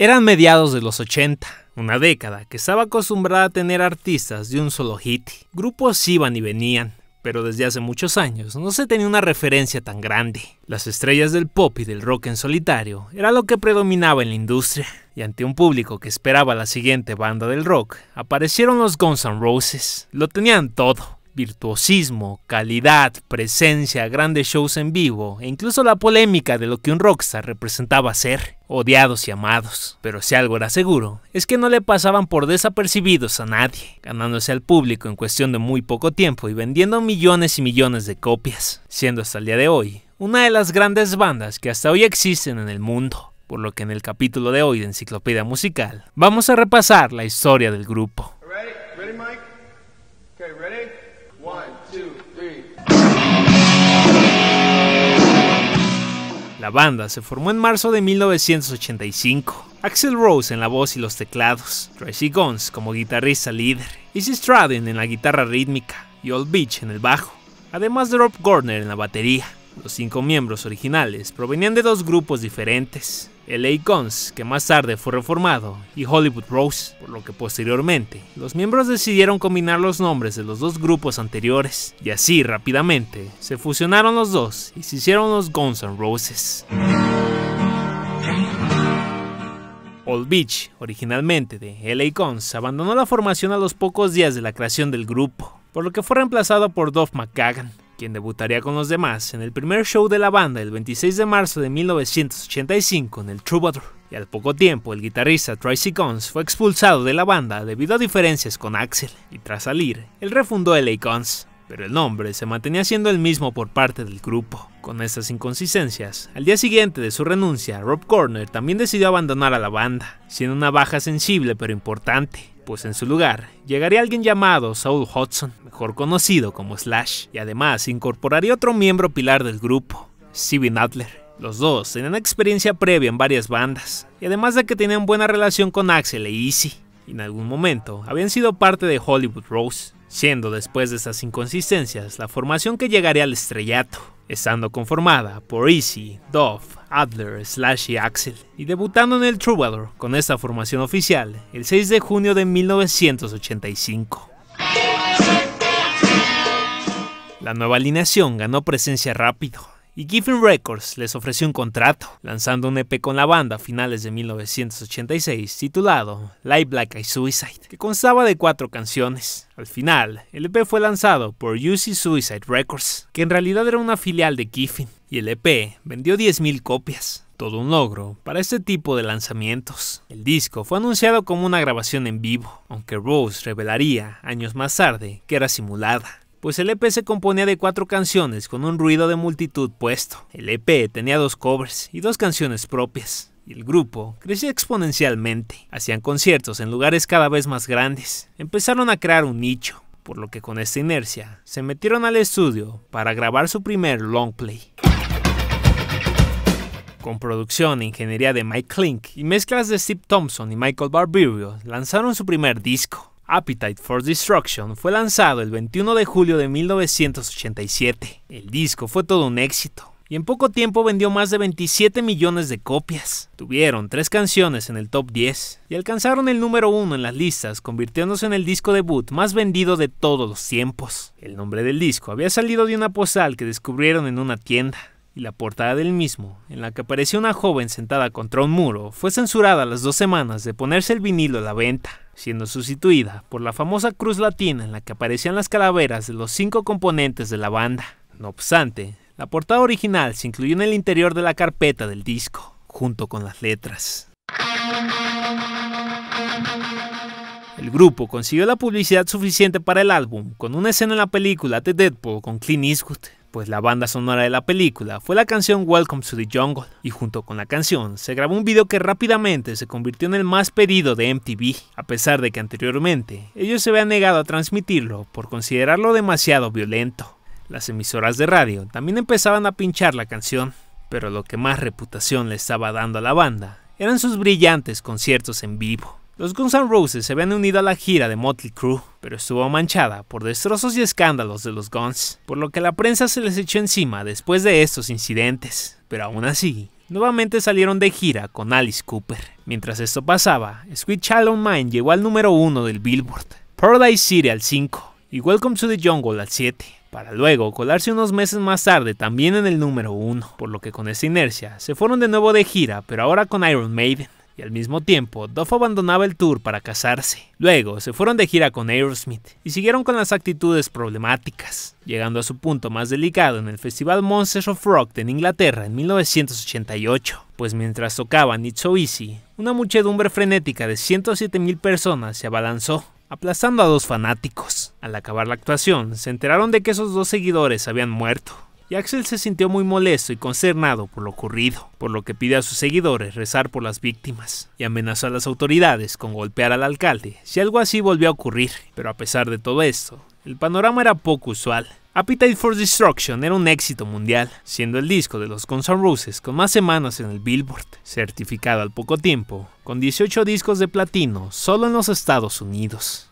Eran mediados de los 80, una década que estaba acostumbrada a tener artistas de un solo hit. Grupos iban y venían, pero desde hace muchos años no se tenía una referencia tan grande. Las estrellas del pop y del rock en solitario era lo que predominaba en la industria, y ante un público que esperaba la siguiente banda del rock, aparecieron los Guns N' Roses. Lo tenían todo virtuosismo, calidad, presencia, grandes shows en vivo e incluso la polémica de lo que un rockstar representaba ser, odiados y amados. Pero si algo era seguro, es que no le pasaban por desapercibidos a nadie, ganándose al público en cuestión de muy poco tiempo y vendiendo millones y millones de copias, siendo hasta el día de hoy una de las grandes bandas que hasta hoy existen en el mundo. Por lo que en el capítulo de hoy de Enciclopedia Musical vamos a repasar la historia del grupo. La banda se formó en marzo de 1985. Axel Rose en la voz y los teclados, Tracy Guns como guitarrista líder, Izzy Stradin en la guitarra rítmica y Old Beach en el bajo, además de Rob Gordner en la batería. Los cinco miembros originales provenían de dos grupos diferentes, LA Guns, que más tarde fue reformado, y Hollywood Rose, por lo que posteriormente los miembros decidieron combinar los nombres de los dos grupos anteriores, y así rápidamente se fusionaron los dos y se hicieron los Guns N' Roses. Old Beach, originalmente de LA Guns, abandonó la formación a los pocos días de la creación del grupo, por lo que fue reemplazado por Duff McGagan quien debutaría con los demás en el primer show de la banda el 26 de marzo de 1985 en el Troubadour. Y al poco tiempo, el guitarrista Tracy Cons fue expulsado de la banda debido a diferencias con Axel, y tras salir, él refundó LA Cons, pero el nombre se mantenía siendo el mismo por parte del grupo. Con estas inconsistencias, al día siguiente de su renuncia, Rob Corner también decidió abandonar a la banda, siendo una baja sensible pero importante, pues en su lugar llegaría alguien llamado Saul Hudson, mejor conocido como Slash, y además incorporaría otro miembro pilar del grupo, Steven Adler. Los dos tenían experiencia previa en varias bandas, y además de que tenían buena relación con Axel e Easy, en algún momento habían sido parte de Hollywood Rose siendo después de estas inconsistencias la formación que llegaría al estrellato, estando conformada por Easy, Dove, Adler, Slash y Axel, y debutando en el Troubadour con esta formación oficial el 6 de junio de 1985. La nueva alineación ganó presencia rápido, y Giffen Records les ofreció un contrato, lanzando un EP con la banda a finales de 1986 titulado Live Black Eye Suicide, que constaba de cuatro canciones. Al final, el EP fue lanzado por UC Suicide Records, que en realidad era una filial de Giffen, y el EP vendió 10.000 copias. Todo un logro para este tipo de lanzamientos. El disco fue anunciado como una grabación en vivo, aunque Rose revelaría años más tarde que era simulada. Pues el EP se componía de cuatro canciones con un ruido de multitud puesto. El EP tenía dos covers y dos canciones propias. Y el grupo creció exponencialmente. Hacían conciertos en lugares cada vez más grandes. Empezaron a crear un nicho, por lo que con esta inercia se metieron al estudio para grabar su primer long play con producción e ingeniería de Mike Klink y mezclas de Steve Thompson y Michael Barberio, lanzaron su primer disco, Appetite for Destruction fue lanzado el 21 de julio de 1987. El disco fue todo un éxito, y en poco tiempo vendió más de 27 millones de copias. Tuvieron tres canciones en el top 10 y alcanzaron el número uno en las listas, convirtiéndose en el disco debut más vendido de todos los tiempos. El nombre del disco había salido de una postal que descubrieron en una tienda y la portada del mismo, en la que apareció una joven sentada contra un muro, fue censurada a las dos semanas de ponerse el vinilo a la venta, siendo sustituida por la famosa cruz latina en la que aparecían las calaveras de los cinco componentes de la banda. No obstante, la portada original se incluyó en el interior de la carpeta del disco, junto con las letras. El grupo consiguió la publicidad suficiente para el álbum con una escena en la película The Deadpool con Clint Eastwood, pues la banda sonora de la película fue la canción Welcome to the Jungle, y junto con la canción se grabó un video que rápidamente se convirtió en el más pedido de MTV, a pesar de que anteriormente ellos se habían negado a transmitirlo por considerarlo demasiado violento. Las emisoras de radio también empezaban a pinchar la canción, pero lo que más reputación le estaba dando a la banda eran sus brillantes conciertos en vivo. Los Guns N' Roses se habían unido a la gira de Motley Crue, pero estuvo manchada por destrozos y escándalos de los Guns, por lo que la prensa se les echó encima después de estos incidentes. Pero aún así, nuevamente salieron de gira con Alice Cooper. Mientras esto pasaba, Sweet Child on Mine llegó al número 1 del Billboard, Paradise City al 5 y Welcome to the Jungle al 7, para luego colarse unos meses más tarde también en el número 1, por lo que con esa inercia se fueron de nuevo de gira, pero ahora con Iron Maiden y al mismo tiempo Duff abandonaba el tour para casarse. Luego se fueron de gira con Aerosmith y siguieron con las actitudes problemáticas, llegando a su punto más delicado en el Festival Monsters of Rock en Inglaterra en 1988, pues mientras tocaban It's So Easy, una muchedumbre frenética de 107.000 personas se abalanzó, aplastando a dos fanáticos. Al acabar la actuación, se enteraron de que esos dos seguidores habían muerto, y Axel se sintió muy molesto y concernado por lo ocurrido, por lo que pide a sus seguidores rezar por las víctimas y amenazó a las autoridades con golpear al alcalde si algo así volvió a ocurrir. Pero a pesar de todo esto, el panorama era poco usual. Appetite for Destruction era un éxito mundial, siendo el disco de los Guns N' Roses con más semanas en el Billboard, certificado al poco tiempo, con 18 discos de platino solo en los Estados Unidos.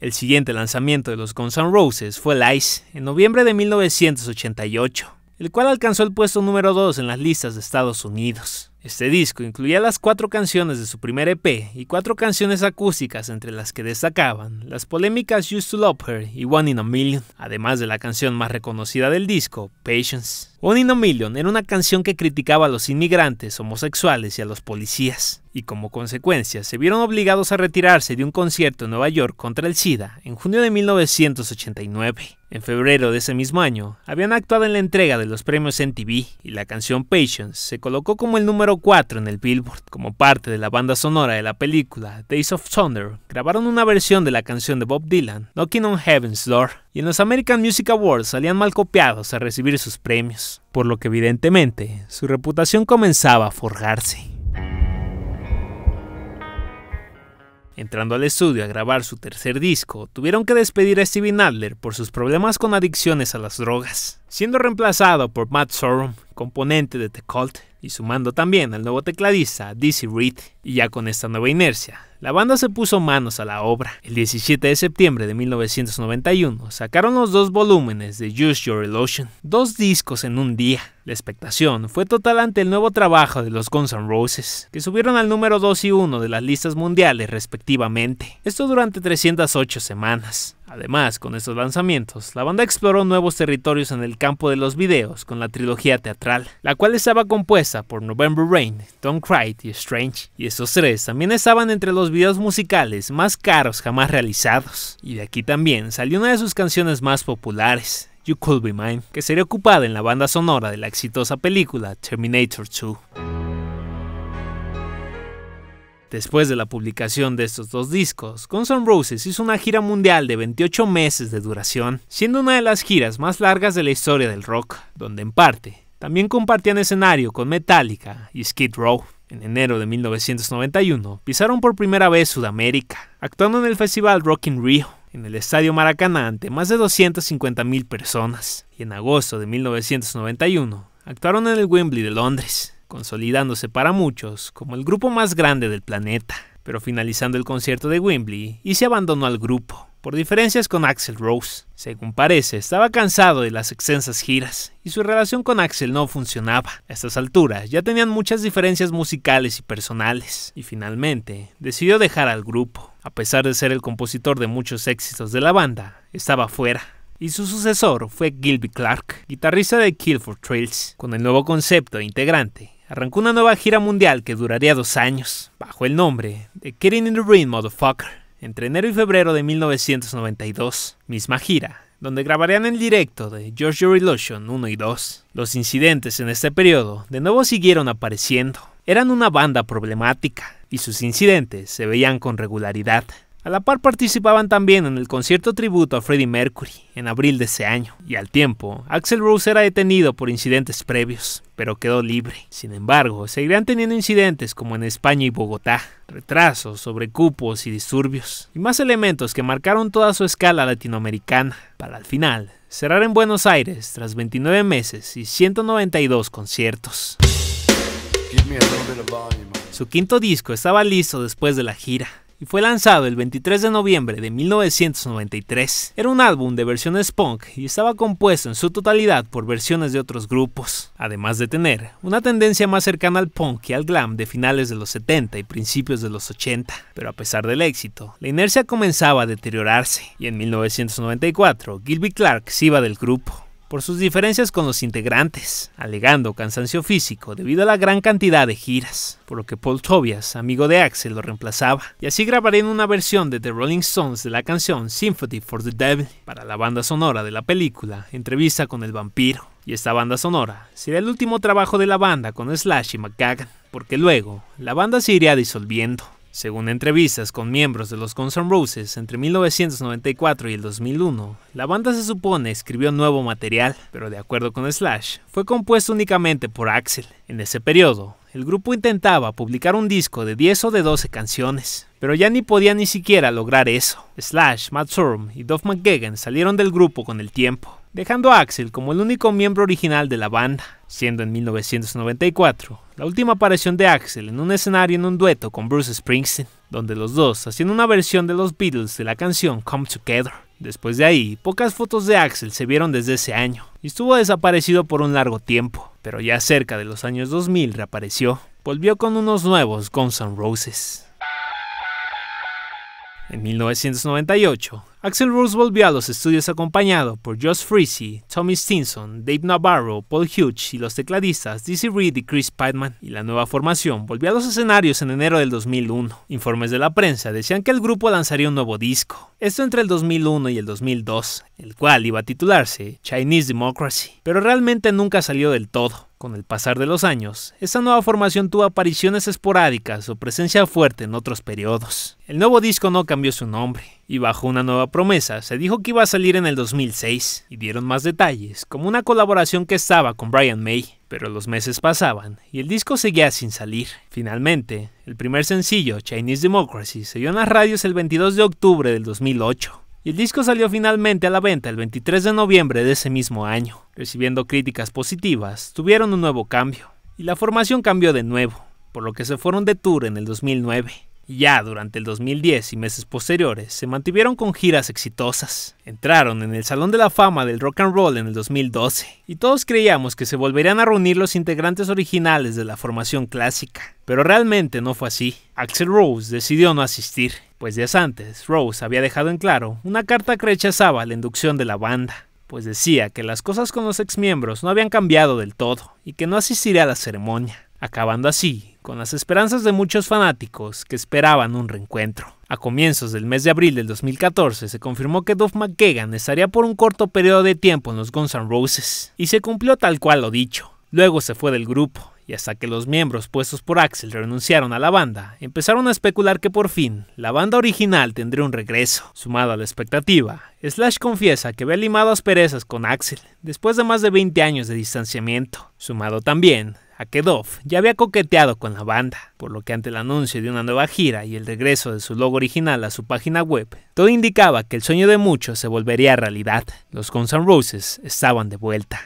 El siguiente lanzamiento de los Guns N' Roses fue Lies, en noviembre de 1988, el cual alcanzó el puesto número 2 en las listas de Estados Unidos. Este disco incluía las cuatro canciones de su primer EP y cuatro canciones acústicas entre las que destacaban las polémicas Used to Love Her y One in a Million, además de la canción más reconocida del disco, Patience. One in a Million era una canción que criticaba a los inmigrantes, homosexuales y a los policías y como consecuencia se vieron obligados a retirarse de un concierto en Nueva York contra el SIDA en junio de 1989. En febrero de ese mismo año, habían actuado en la entrega de los premios MTV y la canción Patience se colocó como el número 4 en el Billboard. Como parte de la banda sonora de la película Days of Thunder, grabaron una versión de la canción de Bob Dylan, Knocking on Heaven's Door, y en los American Music Awards salían mal copiados a recibir sus premios, por lo que evidentemente su reputación comenzaba a forjarse. entrando al estudio a grabar su tercer disco, tuvieron que despedir a Steven Adler por sus problemas con adicciones a las drogas siendo reemplazado por Matt Sorum, componente de The Cult, y sumando también al nuevo tecladista Dizzy Reed, y ya con esta nueva inercia, la banda se puso manos a la obra. El 17 de septiembre de 1991 sacaron los dos volúmenes de Use Your Illusion, dos discos en un día. La expectación fue total ante el nuevo trabajo de los Guns N' Roses, que subieron al número 2 y 1 de las listas mundiales respectivamente, esto durante 308 semanas. Además, con estos lanzamientos, la banda exploró nuevos territorios en el campo de los videos con la trilogía teatral, la cual estaba compuesta por November Rain, Don't Cry y Strange, y estos tres también estaban entre los videos musicales más caros jamás realizados. Y de aquí también salió una de sus canciones más populares, You Could Be Mine, que sería ocupada en la banda sonora de la exitosa película Terminator 2. Después de la publicación de estos dos discos, Guns N' Roses hizo una gira mundial de 28 meses de duración, siendo una de las giras más largas de la historia del rock, donde en parte también compartían escenario con Metallica y Skid Row. En enero de 1991 pisaron por primera vez Sudamérica, actuando en el festival Rock in Rio, en el Estadio Maracaná ante más de 250.000 personas. Y en agosto de 1991 actuaron en el Wembley de Londres, consolidándose para muchos como el grupo más grande del planeta. Pero finalizando el concierto de Wembley, y se abandonó al grupo, por diferencias con Axel Rose. Según parece, estaba cansado de las extensas giras y su relación con Axel no funcionaba. A estas alturas ya tenían muchas diferencias musicales y personales, y finalmente decidió dejar al grupo. A pesar de ser el compositor de muchos éxitos de la banda, estaba fuera. Y su sucesor fue Gilby Clark, guitarrista de Kill for Trails, con el nuevo concepto e integrante arrancó una nueva gira mundial que duraría dos años, bajo el nombre de Killing in the Ring Motherfucker, entre enero y febrero de 1992, misma gira, donde grabarían el directo de George Lotion 1 y 2. Los incidentes en este periodo de nuevo siguieron apareciendo. Eran una banda problemática y sus incidentes se veían con regularidad. A la par participaban también en el concierto tributo a Freddie Mercury en abril de ese año, y al tiempo, Axel Rose era detenido por incidentes previos, pero quedó libre. Sin embargo, seguirían teniendo incidentes como en España y Bogotá, retrasos, sobrecupos y disturbios, y más elementos que marcaron toda su escala latinoamericana, para al final cerrar en Buenos Aires tras 29 meses y 192 conciertos. Su quinto disco estaba listo después de la gira, y fue lanzado el 23 de noviembre de 1993. Era un álbum de versiones punk y estaba compuesto en su totalidad por versiones de otros grupos, además de tener una tendencia más cercana al punk y al glam de finales de los 70 y principios de los 80. Pero a pesar del éxito, la inercia comenzaba a deteriorarse y en 1994 Gilby Clark se iba del grupo por sus diferencias con los integrantes, alegando cansancio físico debido a la gran cantidad de giras, por lo que Paul Tobias, amigo de Axel, lo reemplazaba. Y así grabarían una versión de The Rolling Stones de la canción Symphony for the Devil para la banda sonora de la película Entrevista con el vampiro. Y esta banda sonora sería el último trabajo de la banda con Slash y McGagan, porque luego la banda se iría disolviendo. Según entrevistas con miembros de los Guns N' Roses entre 1994 y el 2001, la banda se supone escribió nuevo material, pero de acuerdo con Slash, fue compuesto únicamente por Axel. En ese periodo, el grupo intentaba publicar un disco de 10 o de 12 canciones, pero ya ni podía ni siquiera lograr eso. Slash, Matt Sorum y Duff McKagan salieron del grupo con el tiempo dejando a Axel como el único miembro original de la banda, siendo en 1994 la última aparición de Axel en un escenario en un dueto con Bruce Springsteen, donde los dos hacían una versión de los Beatles de la canción Come Together. Después de ahí, pocas fotos de Axel se vieron desde ese año y estuvo desaparecido por un largo tiempo, pero ya cerca de los años 2000 reapareció, volvió con unos nuevos Guns N' Roses. En 1998, Axel Rose volvió a los estudios acompañado por Josh Freese, Tommy Stinson, Dave Navarro, Paul Hughes y los tecladistas Dizzy Reed y Chris Pitman, y la nueva formación volvió a los escenarios en enero del 2001. Informes de la prensa decían que el grupo lanzaría un nuevo disco, esto entre el 2001 y el 2002, el cual iba a titularse Chinese Democracy, pero realmente nunca salió del todo. Con el pasar de los años, esta nueva formación tuvo apariciones esporádicas o presencia fuerte en otros periodos. El nuevo disco no cambió su nombre, y bajo una nueva promesa. Se dijo que iba a salir en el 2006 y dieron más detalles, como una colaboración que estaba con Brian May, pero los meses pasaban y el disco seguía sin salir. Finalmente, el primer sencillo, Chinese Democracy, se dio en las radios el 22 de octubre del 2008. Y el disco salió finalmente a la venta el 23 de noviembre de ese mismo año. Recibiendo críticas positivas, tuvieron un nuevo cambio. Y la formación cambió de nuevo, por lo que se fueron de tour en el 2009. Ya durante el 2010 y meses posteriores se mantuvieron con giras exitosas. Entraron en el Salón de la Fama del Rock and Roll en el 2012 y todos creíamos que se volverían a reunir los integrantes originales de la formación clásica. Pero realmente no fue así. Axel Rose decidió no asistir, pues días antes Rose había dejado en claro una carta que rechazaba la inducción de la banda pues decía que las cosas con los ex miembros no habían cambiado del todo y que no asistiría a la ceremonia, acabando así con las esperanzas de muchos fanáticos que esperaban un reencuentro. A comienzos del mes de abril del 2014 se confirmó que Duff McKagan estaría por un corto periodo de tiempo en los Guns N' Roses, y se cumplió tal cual lo dicho. Luego se fue del grupo, y hasta que los miembros puestos por Axel renunciaron a la banda, empezaron a especular que por fin la banda original tendría un regreso. Sumado a la expectativa, Slash confiesa que había limado asperezas con Axel después de más de 20 años de distanciamiento. Sumado también a que ya había coqueteado con la banda, por lo que ante el anuncio de una nueva gira y el regreso de su logo original a su página web, todo indicaba que el sueño de muchos se volvería realidad. Los Guns N' Roses estaban de vuelta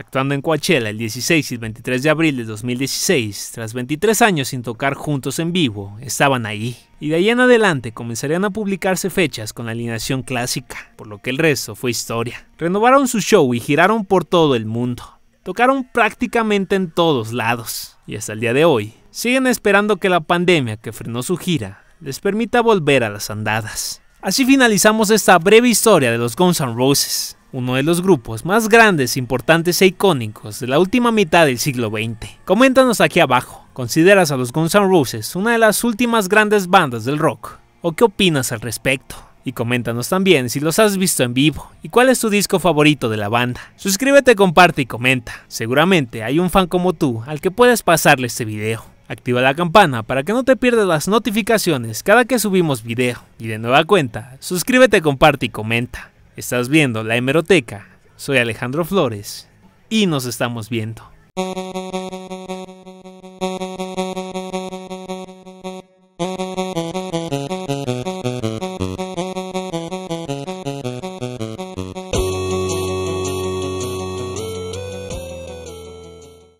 actuando en Coachella el 16 y 23 de abril de 2016, tras 23 años sin tocar juntos en vivo, estaban ahí. Y de ahí en adelante comenzarían a publicarse fechas con la alineación clásica, por lo que el resto fue historia. Renovaron su show y giraron por todo el mundo. Tocaron prácticamente en todos lados. Y hasta el día de hoy, siguen esperando que la pandemia que frenó su gira les permita volver a las andadas. Así finalizamos esta breve historia de los Guns N' Roses uno de los grupos más grandes, importantes e icónicos de la última mitad del siglo XX. Coméntanos aquí abajo, ¿consideras a los Guns N' Roses una de las últimas grandes bandas del rock? ¿O qué opinas al respecto? Y coméntanos también si los has visto en vivo y cuál es tu disco favorito de la banda. Suscríbete, comparte y comenta. Seguramente hay un fan como tú al que puedes pasarle este video. Activa la campana para que no te pierdas las notificaciones cada que subimos video. Y de nueva cuenta, suscríbete, comparte y comenta. Estás viendo la hemeroteca. Soy Alejandro Flores y nos estamos viendo.